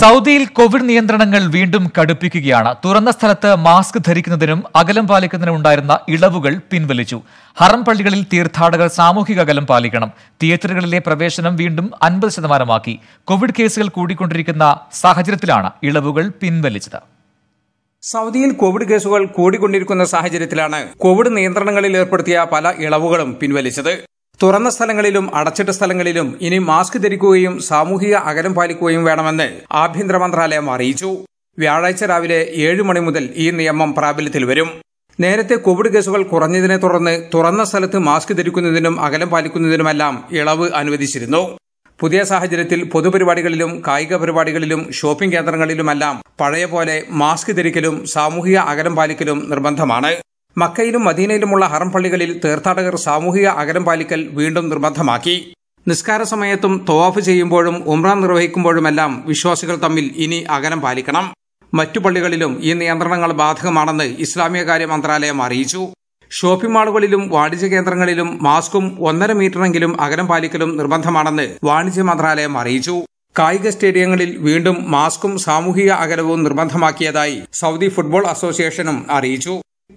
സൗദിയിൽ കോവിഡ് നിയന്ത്രണങ്ങൾ വീണ്ടും കടുപ്പിക്കുകയാണ് തുറന്ന സ്ഥലത്ത് മാസ്ക് ധരിക്കുന്നതിനും അകലം പാലിക്കുന്നതിനും ഉണ്ടായിരുന്ന ഇളവുകൾ പിൻവലിച്ചു ഹറം പള്ളികളിൽ തീർത്ഥാടകർ സാമൂഹിക അകലം പാലിക്കണം തിയേറ്ററുകളിലെ പ്രവേശനം വീണ്ടും അൻപത് ശതമാനമാക്കി കോവിഡ് കേസുകൾ കൂടിക്കൊണ്ടിരിക്കുന്ന സാഹചര്യത്തിലാണ് ഇളവുകൾ പിൻവലിച്ചത് സൗദിയിൽ കോവിഡ് കേസുകൾ കൂടിക്കൊണ്ടിരിക്കുന്ന സാഹചര്യത്തിലാണ് കോവിഡ് നിയന്ത്രണങ്ങളിൽ ഏർപ്പെടുത്തിയ പല ഇളവുകളും പിൻവലിച്ചത് തുറന്ന സ്ഥലങ്ങളിലും അടച്ചിട്ട സ്ഥലങ്ങളിലും ഇനി മാസ്ക് ധരിക്കുകയും സാമൂഹിക അകലം പാലിക്കുകയും വേണമെന്ന് ആഭ്യന്തര മന്ത്രാലയം അറിയിച്ചു വ്യാഴാഴ്ച രാവിലെ ഏഴ് മണി മുതൽ ഈ നിയമം പ്രാബല്യത്തിൽ വരും നേരത്തെ കോവിഡ് കേസുകൾ കുറഞ്ഞതിനെ തുടർന്ന് തുറന്ന സ്ഥലത്ത് മാസ്ക് ധരിക്കുന്നതിനും അകലം പാലിക്കുന്നതിനുമെല്ലാം ഇളവ് അനുവദിച്ചിരുന്നു പുതിയ സാഹചര്യത്തിൽ പൊതുപരിപാടികളിലും കായിക പരിപാടികളിലും ഷോപ്പിംഗ് കേന്ദ്രങ്ങളിലുമെല്ലാം പഴയ പോലെ മാസ്ക് ധരിക്കലും സാമൂഹിക അകലം പാലിക്കലും നിർബന്ധമാണ് മക്കയിലും മദീനയിലുമുള്ള ഹറം പള്ളികളിൽ തീർത്ഥാടകർ സാമൂഹിക അകലം പാലിക്കൽ വീണ്ടും നിർബന്ധമാക്കി നിസ്കാര സമയത്തും തവാഫ് ചെയ്യുമ്പോഴും ഉംറ നിർവഹിക്കുമ്പോഴുമെല്ലാം വിശ്വാസികൾ തമ്മിൽ ഇനി അകലം പാലിക്കണം മറ്റു പള്ളികളിലും ഈ നിയന്ത്രണങ്ങൾ ബാധകമാണെന്ന് ഇസ്ലാമിക കാര്യ മന്ത്രാലയം അറിയിച്ചു ഷോപ്പിംഗ് മാളുകളിലും വാണിജ്യ കേന്ദ്രങ്ങളിലും മാസ്കും ഒന്നര മീറ്ററെങ്കിലും അകലം പാലിക്കലും നിർബന്ധമാണെന്ന് വാണിജ്യ മന്ത്രാലയം അറിയിച്ചു കായിക സ്റ്റേഡിയങ്ങളിൽ വീണ്ടും മാസ്കും സാമൂഹിക അകലവും നിർബന്ധമാക്കിയതായി സൗദി ഫുട്ബോൾ അസോസിയേഷനും അറിയിച്ചു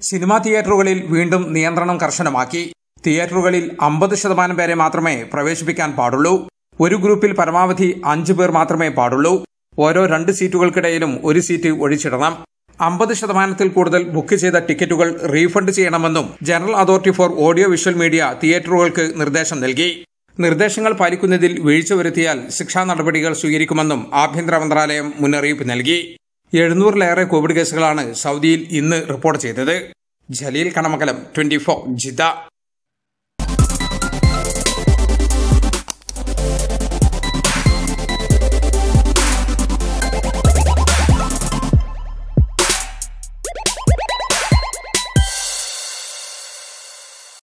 സിനിമാ തിയേറ്ററുകളിൽ വീണ്ടും നിയന്ത്രണം കർശനമാക്കി തിയേറ്ററുകളിൽ അമ്പത് ശതമാനം പേരെ മാത്രമേ പ്രവേശിപ്പിക്കാൻ പാടുള്ളൂ ഒരു ഗ്രൂപ്പിൽ പരമാവധി അഞ്ചു പേർ മാത്രമേ പാടുള്ളൂ ഓരോ രണ്ട് സീറ്റുകൾക്കിടയിലും ഒരു സീറ്റ് ഒഴിച്ചിടണം അമ്പത് ശതമാനത്തിൽ കൂടുതൽ ബുക്ക് ചെയ്ത ടിക്കറ്റുകൾ റീഫണ്ട് ചെയ്യണമെന്നും general authority for audio visual media തിയേറ്ററുകൾക്ക് നിർദ്ദേശം നൽകി നിർദ്ദേശങ്ങൾ പാലിക്കുന്നതിൽ വീഴ്ച വരുത്തിയാൽ ശിക്ഷാ നടപടികൾ സ്വീകരിക്കുമെന്നും ആഭ്യന്തര മന്ത്രാലയം മുന്നറിയിപ്പ് നൽകി എഴുന്നൂറിലേറെ കോവിഡ് കേസുകളാണ് സൗദിയിൽ ഇന്ന് റിപ്പോർട്ട് ചെയ്തത് ജലീൽ കണമക്കലം ട്വന്റി ഫോർ ജിദ